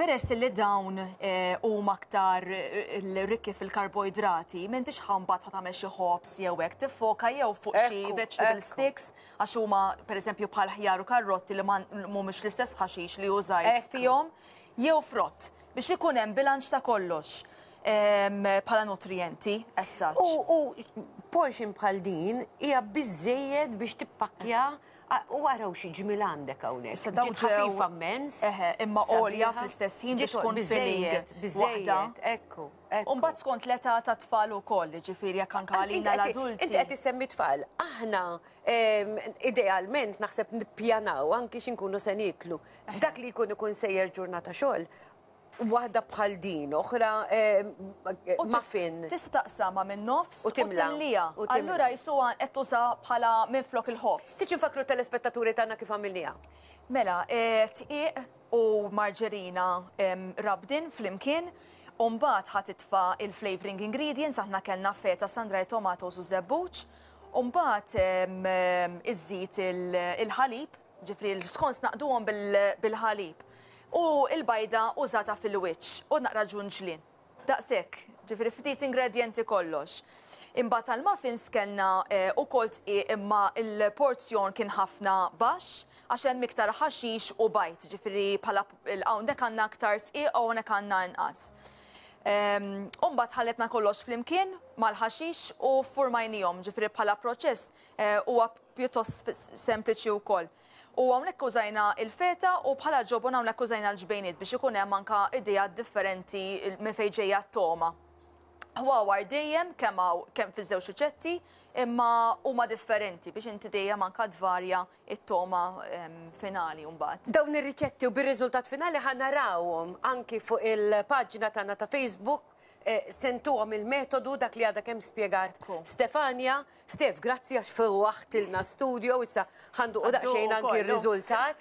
Peress li dawn eh, u maktar eh, l-rikki fil-karboidrati, minn ħambat ħat għamel xie hops jew tifoka jew fuq xie vegetable sticks, għax huma per eżempju bħal ħjar u karrotti li mhumiex l-istess ħaxix li użajt fihom, jew frott biex ikun hemm bilanċ ta' kollox bħala nutrienti, essa. U porxin bħal din hija biżejjed biex tippakja u għaraw xi ġmil għandek hawnhekk. Issa daw ġew immens. imma olja fl-istess biex tkun biżejjed, biżejjed, ekku. Umbat skont l-età ta' tfal ukoll, ġifieri jekk anke ah, għalina l-adulti. Inti qed semmi tfal. Aħna idealment naħseb nippjanaw anki x'inkunu se niklu. Dak li jkun ikun sejjer ġurnata xogħol, waħda bħal din, oħra eh, muffin. Tista taqsama minn nofs u timla. Allura jisuwa qed tuża bħala minn flok il-ħobs. Tiġi nfakru telespettaturi tagħna kif għamilniha. Mela, eh, tqiq u marġerina rabdin flimkien, Umbat ħat itfa il-flavoring ingredients, aħna kellna feta, sandra, e tomatoes u zebbuċ. Umbat iżżid il-ħalib, ġifri l-skons naqduhom bil-ħalib u il-bajda użata fil-wiċ u naqra ġunġlin. Daqsek, ġifri ftit ingredienti kollox. Imba tal-muffins kellna eh, u kolt imma il-porzjon kien ħafna bax, għaxem miktar ħaxix u bajt, ġifri pala l għawnek għanna ktar tqiq u għawnek għanna inqas. Umbat ħalletna kollox flimkien mal-ħaxix u furmajnijom, ġifri bħala proċess e, u pjuttost sempliċi u koll. U għawnek użajna il-feta u bħala ġobon għawnek kużajna l-ġbejniet biex ikun hemm id idea differenti mefejġeja t-toma. Huawei dejjem kemaw kemm fiż-żewġ imma huma differenti biex inti dejjem anke tvarja it-toma ehm, finali mbagħad. Dawn ir-riċetti u bir-riżultat finali ħanarawhom anki fuq il paġina tagħna ta' Facebook eh, sentuhom il-metodu dak li għadha kemm spjegat Stefania. Stef, grazzi għax fuqtilna studio, issa ħandu u daqxejn anki r-riżultat.